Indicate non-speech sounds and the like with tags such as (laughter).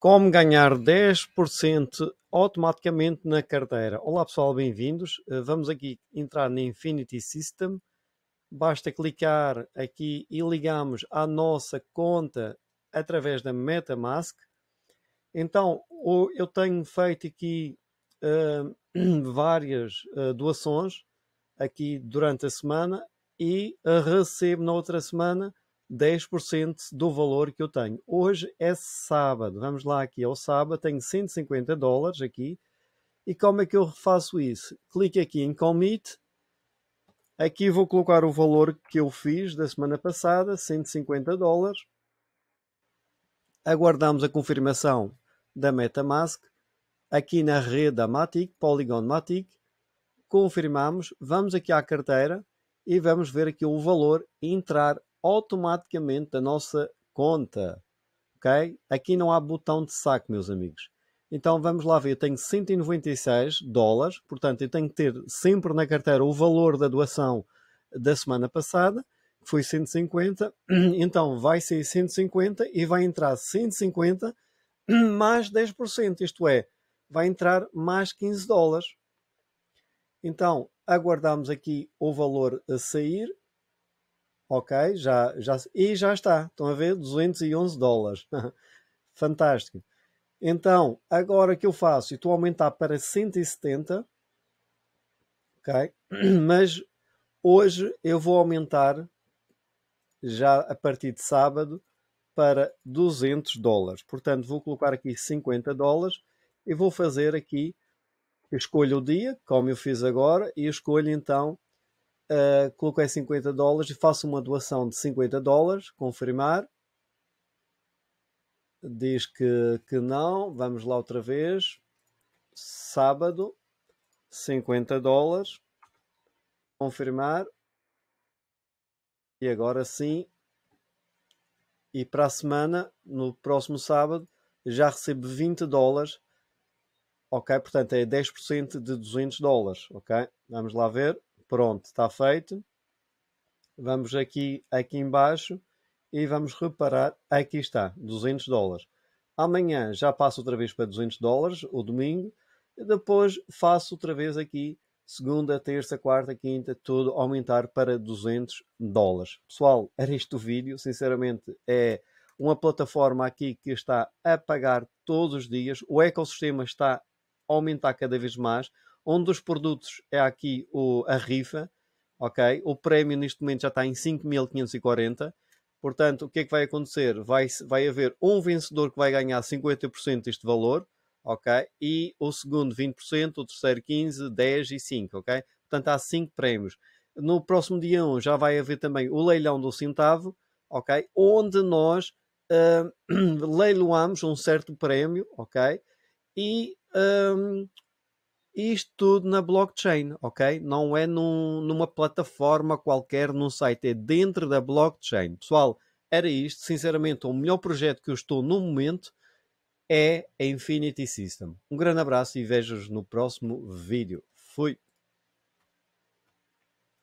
Como ganhar 10% automaticamente na carteira. Olá pessoal, bem-vindos. Eh, vamos aqui entrar na Infinity System. Basta clicar aqui e ligamos à nossa conta através da MetaMask. Então, eu tenho feito aqui uh, (clears throat) várias uh, doações aqui durante a semana e recebo na outra semana 10% do valor que eu tenho. Hoje é sábado, vamos lá aqui ao sábado, tenho 150 dólares aqui. E como é que eu faço isso? Clique aqui em Commit. Aqui vou colocar o valor que eu fiz da semana passada, 150 dólares. Aguardamos a confirmação da MetaMask. Aqui na rede da Matic, Polygon Matic, confirmamos, vamos aqui à carteira e vamos ver aqui o valor entrar automaticamente da nossa conta. Ok? Aqui não há botão de saco, meus amigos. Então vamos lá ver, eu tenho 196 dólares, portanto eu tenho que ter sempre na carteira o valor da doação da semana passada, que foi 150, (clears throat) então vai ser 150 e vai entrar 150 (clears throat) mais 10%, isto é, vai entrar mais 15 dólares. Então aguardamos aqui o valor a sair ok? Já, já, e já está, estão a ver? 211 dólares. (laughs) Fantástico. Então, agora que eu faço? Estou a aumentar para 170, ok? (clears throat) Mas hoje eu vou aumentar, já a partir de sábado, para 200 dólares. Portanto, vou colocar aqui 50 dólares e vou fazer aqui, escolho o dia, como eu fiz agora, e escolho então uh, coloquei 50 dólares e faço uma doação de 50 dólares, confirmar. Diz que, que não, vamos lá outra vez. Sábado, 50 dólares, confirmar. E agora sim. E para a semana, no próximo sábado, já recebo 20 dólares. Ok, portanto é 10% de 200 dólares. Ok, vamos lá ver. Pronto, está feito. Vamos aqui, aqui embaixo e vamos reparar, aqui está, 200 dólares. Amanhã já passo outra vez para 200 dólares, o domingo. Depois faço outra vez aqui, segunda, terça, quarta, quinta, tudo aumentar para 200 dólares. Pessoal, era isto o vídeo. Sinceramente, é uma plataforma aqui que está a pagar todos os dias. O ecossistema está a aumentar cada vez mais. Um dos produtos é aqui o, a rifa, ok? O prémio neste momento já está em 5.540. Portanto, o que é que vai acontecer? Vai, vai haver um vencedor que vai ganhar 50% deste valor, ok? E o segundo 20%, o terceiro 15%, 10% e 5%, ok? Portanto, há 5 prémios. No próximo dia 1 já vai haver também o leilão do centavo, ok? Onde nós uh, (clears throat) leiloamos um certo prémio, ok? E um, ah, isto tudo na blockchain, ok? Não é num, numa plataforma qualquer, num site, é dentro da blockchain. Pessoal, era isto. Sinceramente, o melhor projeto que eu estou no momento é a Infinity System. Um grande abraço e vejo-vos no próximo vídeo. Fui!